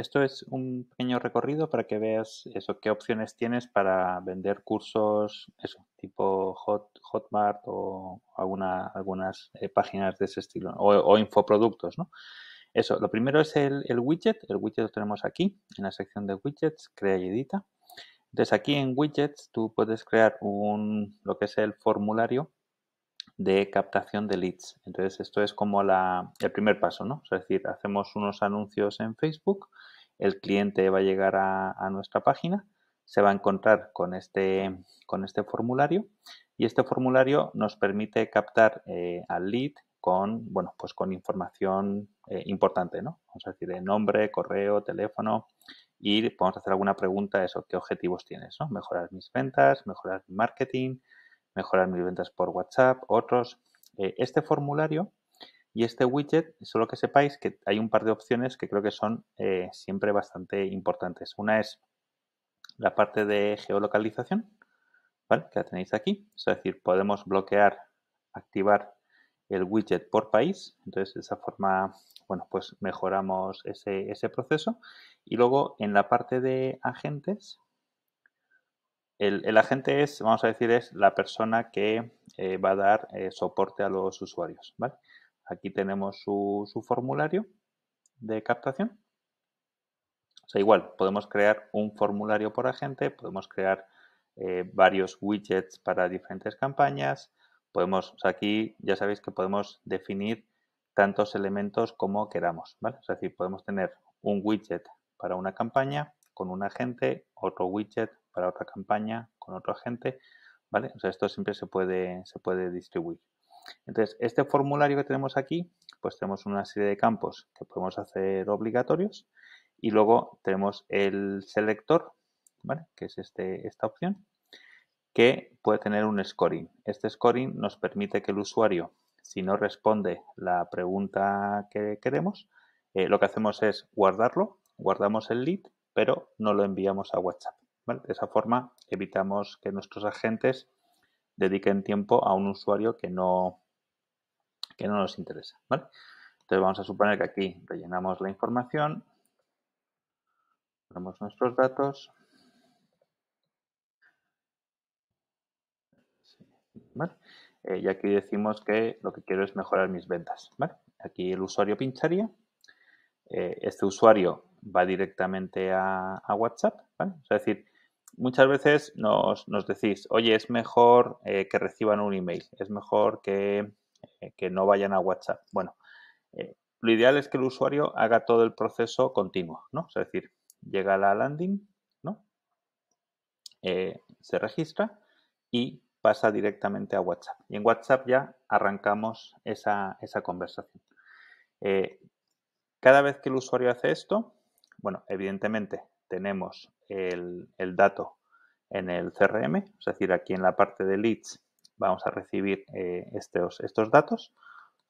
esto es un pequeño recorrido para que veas eso, qué opciones tienes para vender cursos, tipo Hotmart o algunas eh, páginas de ese estilo, o, infoproductos, Eso, lo primero es el, widget, el widget lo tenemos aquí, en la sección de widgets, crea y edita. Entonces aquí en widgets tú puedes crear un, lo que es el formulario de captación de leads. Entonces, esto es como la, el primer paso, ¿no? Es decir, hacemos unos anuncios en Facebook, el cliente va a llegar a, a nuestra página, se va a encontrar con este, con este formulario y este formulario nos permite captar eh, al lead con, bueno, pues con información eh, importante, ¿no? Vamos a decir, nombre, correo, teléfono y podemos hacer alguna pregunta, eso, ¿qué objetivos tienes? ¿no? Mejorar mis ventas, mejorar mi marketing, mejorar mis ventas por WhatsApp, otros. Eh, este formulario y este widget, solo que sepáis que hay un par de opciones que creo que son eh, siempre bastante importantes. Una es la parte de geolocalización, que la tenéis aquí. Es decir, podemos bloquear, activar el widget por país. Entonces, de esa forma, bueno, pues mejoramos ese, ese proceso. Y luego, en la parte de agentes, el, agente es, vamos a decir, es la persona que eh, va a dar eh, soporte a los usuarios. Aquí tenemos su, formulario de captación. O sea, igual, podemos crear un formulario por agente, podemos crear eh, varios widgets para diferentes campañas. Podemos, aquí ya sabéis que podemos definir tantos elementos como queramos. es decir, podemos tener un widget para una campaña, con un agente, otro widget para otra campaña con otro agente, ¿vale? esto siempre se puede, se puede distribuir. Entonces, este formulario que tenemos aquí, pues tenemos una serie de campos que podemos hacer obligatorios y luego tenemos el selector, Que es este, esta opción, que puede tener un scoring. Este scoring nos permite que el usuario, si no responde la pregunta que queremos, eh, lo que hacemos es guardarlo, guardamos el lead pero no lo enviamos a WhatsApp. De esa forma evitamos que nuestros agentes dediquen tiempo a un usuario que no, que no nos interesa. Entonces vamos a suponer que aquí rellenamos la información, ponemos nuestros datos. Eh, y aquí decimos que lo que quiero es mejorar mis ventas. Aquí el usuario pincharía. Eh, este usuario va directamente a, WhatsApp. es decir, muchas veces nos, decís, oye, es mejor eh, que reciban un email, es mejor que, eh, no vayan a WhatsApp. Bueno, eh, lo ideal es que el usuario haga todo el proceso continuo, ¿no? es decir, llega a la landing, ¿no? se registra y pasa directamente a WhatsApp. Y en WhatsApp ya arrancamos esa conversación. cada vez que el usuario hace esto, bueno, evidentemente tenemos el, dato en el CRM, es decir, aquí en la parte de leads vamos a recibir eh, estos, datos.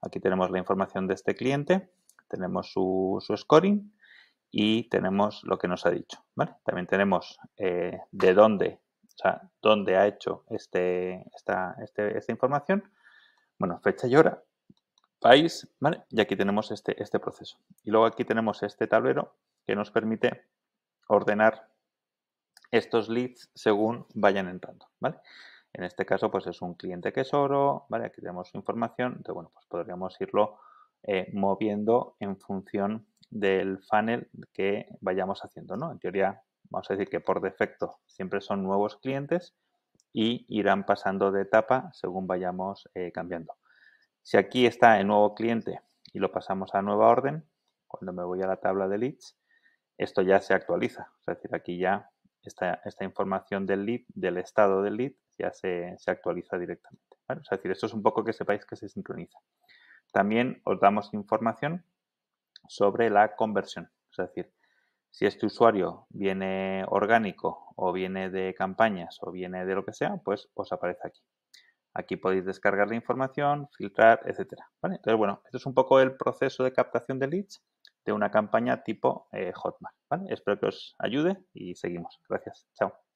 Aquí tenemos la información de este cliente, tenemos su, scoring y tenemos lo que nos ha dicho. También tenemos eh, de dónde, o sea, dónde ha hecho este, este, esta, información. Bueno, fecha y hora, país, ¿vale? Y aquí tenemos este, este proceso. Y luego aquí tenemos este tablero nos permite ordenar estos leads según vayan entrando, En este caso, pues es un cliente que es oro, Aquí tenemos información, entonces, bueno, pues podríamos irlo eh, moviendo en función del funnel que vayamos haciendo, En teoría, vamos a decir que por defecto siempre son nuevos clientes y irán pasando de etapa según vayamos eh, cambiando. Si aquí está el nuevo cliente y lo pasamos a nueva orden, cuando me voy a la tabla de leads, esto ya se actualiza. Es decir, aquí ya esta, esta información del lead, del estado del lead, ya se, actualiza directamente. Es decir, esto es un poco que sepáis que se sincroniza. También os damos información sobre la conversión. Es decir, si este usuario viene orgánico o viene de campañas o viene de lo que sea, pues os aparece aquí. Aquí podéis descargar la información, filtrar, etcétera. Entonces, bueno, esto es un poco el proceso de captación de leads de una campaña tipo eh, Hotmart. Espero que os ayude y seguimos. Gracias. Chao.